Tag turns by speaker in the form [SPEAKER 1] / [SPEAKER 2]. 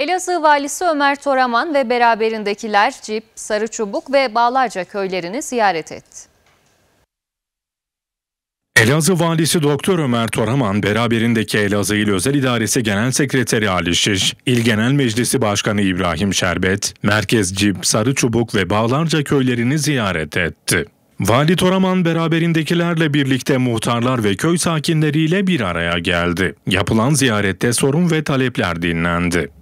[SPEAKER 1] Elazığ valisi Ömer Toraman ve beraberindekiler Cip, Sarıçubuk ve Bağlarca köylerini ziyaret etti.
[SPEAKER 2] Elazığ Valisi Doktor Ömer Toraman beraberindeki Elazığ İl Özel İdaresi Genel Sekreteri Ali Şiş, İl Genel Meclisi Başkanı İbrahim Şerbet, Merkez Cip, Sarıçubuk ve Bağlarca köylerini ziyaret etti. Vali Toraman beraberindekilerle birlikte muhtarlar ve köy sakinleriyle bir araya geldi. Yapılan ziyarette sorun ve talepler dinlendi.